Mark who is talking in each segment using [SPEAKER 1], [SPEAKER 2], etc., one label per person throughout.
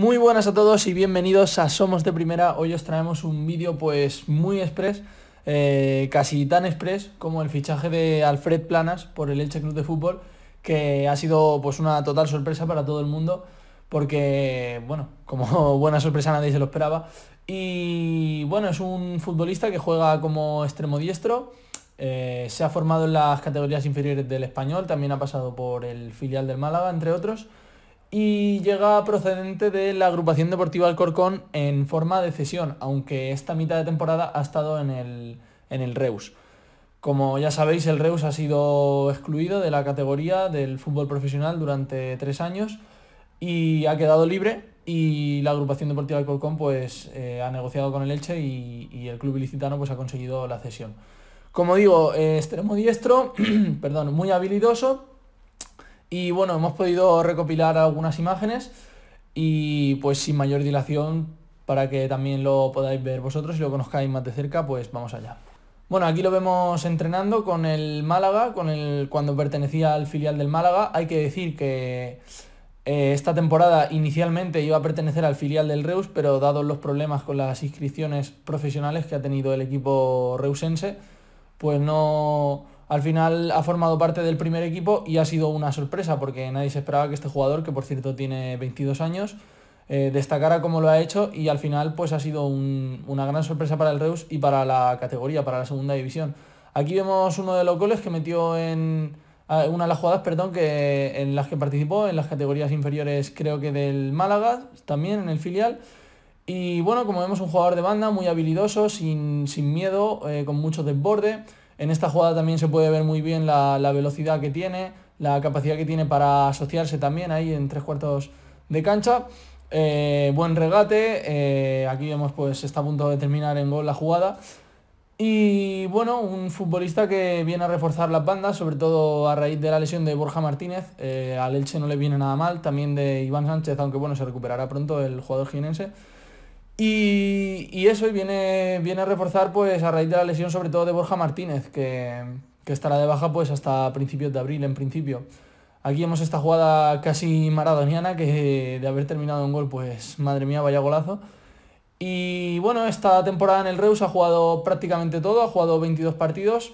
[SPEAKER 1] Muy buenas a todos y bienvenidos a Somos de Primera. Hoy os traemos un vídeo pues muy express, eh, casi tan express como el fichaje de Alfred Planas por el Elche Club de Fútbol, que ha sido pues una total sorpresa para todo el mundo, porque bueno, como buena sorpresa nadie se lo esperaba. Y bueno, es un futbolista que juega como extremo diestro. Eh, se ha formado en las categorías inferiores del español, también ha pasado por el filial del Málaga, entre otros y llega procedente de la agrupación deportiva Alcorcón en forma de cesión, aunque esta mitad de temporada ha estado en el, Reus. Como ya sabéis, el Reus ha sido excluido de la categoría del fútbol profesional durante tres años y ha quedado libre y la agrupación deportiva Alcorcón pues, eh, ha negociado con el Elche y, el club ilicitano pues, ha conseguido la cesión. Como digo, eh, extremo diestro, perdón, muy habilidoso, y bueno, hemos podido recopilar algunas imágenes y pues sin mayor dilación, para que también lo podáis ver vosotros y lo conozcáis más de cerca, pues vamos allá. Bueno, aquí lo vemos entrenando con el Málaga, con el cuando pertenecía al filial del Málaga. Hay que decir que eh, esta temporada inicialmente iba a pertenecer al filial del Reus, pero dados los problemas con las inscripciones profesionales que ha tenido el equipo reusense, pues no, al final ha formado parte del primer equipo y ha sido una sorpresa porque nadie se esperaba que este jugador, que por cierto tiene 22 años, eh, destacara como lo ha hecho y al final pues ha sido una gran sorpresa para el Reus y para la categoría, para la segunda división. Aquí vemos uno de los goles que metió en una de las jugadas, perdón, que en las que participó en las categorías inferiores creo que del Málaga, también en el filial. Y bueno, como vemos un jugador de banda muy habilidoso, sin, miedo, eh, con mucho desborde. En esta jugada también se puede ver muy bien la, velocidad que tiene, la capacidad que tiene para asociarse también ahí en tres cuartos de cancha. Eh, buen regate, eh, aquí vemos pues está a punto de terminar en gol la jugada. Y bueno, un futbolista que viene a reforzar las bandas, sobre todo a raíz de la lesión de Borja Martínez. Eh, al Elche no le viene nada mal, también de Iván Sánchez, aunque bueno, se recuperará pronto el jugador jinense. Y, eso viene, a reforzar pues a raíz de la lesión sobre todo de Borja Martínez, que, estará de baja pues hasta principios de abril en principio. Aquí vemos esta jugada casi maradoniana que de haber terminado un gol, pues madre mía, vaya golazo. Y bueno, esta temporada en el Reus ha jugado prácticamente todo, ha jugado 22 partidos.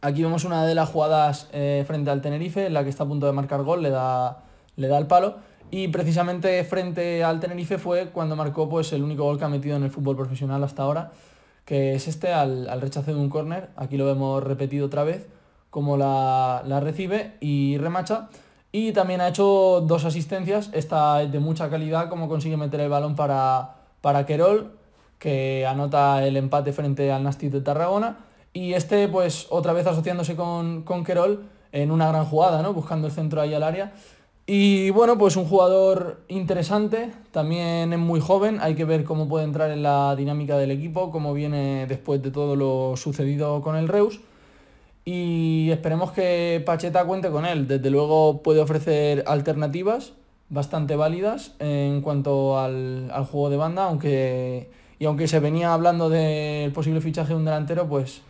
[SPEAKER 1] Aquí vemos una de las jugadas eh, frente al Tenerife, en la que está a punto de marcar gol, le da, le da el palo. Y precisamente frente al Tenerife fue cuando marcó pues, el único gol que ha metido en el fútbol profesional hasta ahora, que es este al, rechazo de un córner. Aquí lo vemos repetido otra vez, como la, recibe y remacha. Y también ha hecho dos asistencias, esta de mucha calidad, como consigue meter el balón para, para Querol, que anota el empate frente al Nastic de Tarragona. Y este, pues, otra vez asociándose con, Querol en una gran jugada, ¿no? Buscando el centro ahí al área. Y bueno, pues un jugador interesante, también es muy joven, hay que ver cómo puede entrar en la dinámica del equipo, cómo viene después de todo lo sucedido con el Reus. Y esperemos que Pacheta cuente con él. Desde luego puede ofrecer alternativas bastante válidas en cuanto al, al juego de banda, aunque y aunque se venía hablando del posible fichaje de un delantero, pues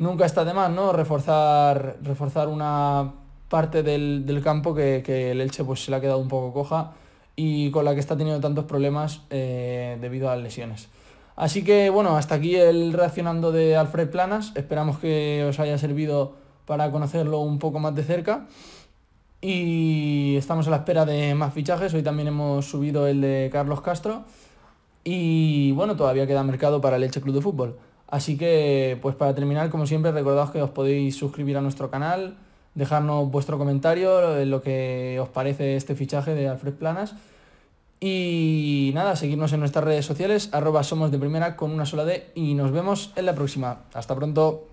[SPEAKER 1] nunca está de más, ¿no? Reforzar, reforzar una parte del, campo que, el Elche pues, se le ha quedado un poco coja y con la que está teniendo tantos problemas eh, debido a las lesiones. Así que bueno, hasta aquí el reaccionando de Alfred Planas. Esperamos que os haya servido para conocerlo un poco más de cerca. Y estamos a la espera de más fichajes. Hoy también hemos subido el de Carlos Castro. Y bueno, todavía queda mercado para el Elche Club de Fútbol. Así que, pues para terminar, como siempre, recordad que os podéis suscribir a nuestro canal, dejarnos vuestro comentario, lo que os parece este fichaje de Alfred Planas. Y nada, seguirnos en nuestras redes sociales, arroba somos de primera con una sola D y nos vemos en la próxima. Hasta pronto.